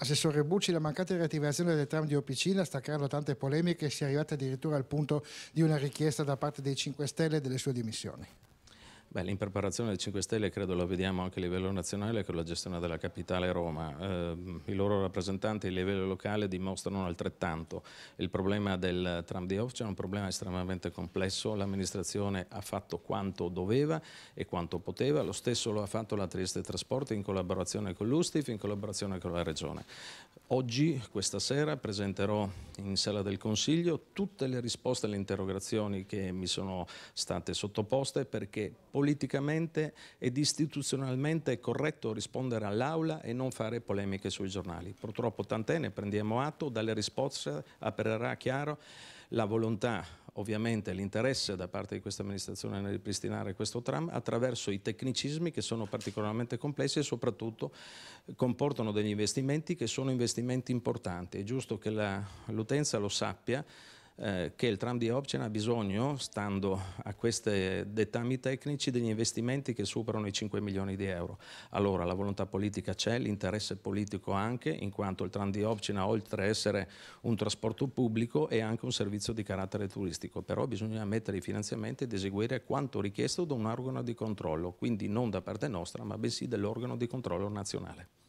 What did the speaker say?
Assessore Bucci, la mancata riattivazione del tram di Opicina sta creando tante polemiche e si è arrivata addirittura al punto di una richiesta da parte dei 5 Stelle delle sue dimissioni. Beh, l'impreparazione del 5 Stelle credo la vediamo anche a livello nazionale con la gestione della capitale Roma. Eh, I loro rappresentanti a livello locale dimostrano altrettanto. Il problema del tram di Ofcia è un problema estremamente complesso. L'amministrazione ha fatto quanto doveva e quanto poteva. Lo stesso lo ha fatto la Trieste Trasporti in collaborazione con l'Ustif, in collaborazione con la Regione. Oggi, questa sera, presenterò in sala del Consiglio tutte le risposte alle interrogazioni che mi sono state sottoposte perché politicamente ed istituzionalmente è corretto rispondere all'Aula e non fare polemiche sui giornali. Purtroppo tant'è, ne prendiamo atto, dalle risposte apparerà chiaro la volontà ovviamente l'interesse da parte di questa amministrazione nel ripristinare questo tram attraverso i tecnicismi che sono particolarmente complessi e soprattutto comportano degli investimenti che sono investimenti importanti. È giusto che l'utenza lo sappia eh, che il tram di Option ha bisogno, stando a questi dettami tecnici, degli investimenti che superano i 5 milioni di euro. Allora la volontà politica c'è, l'interesse politico anche, in quanto il tram di Option, oltre ad essere un trasporto pubblico è anche un servizio di carattere turistico, però bisogna mettere i finanziamenti ed eseguire quanto richiesto da un organo di controllo, quindi non da parte nostra, ma bensì dell'organo di controllo nazionale.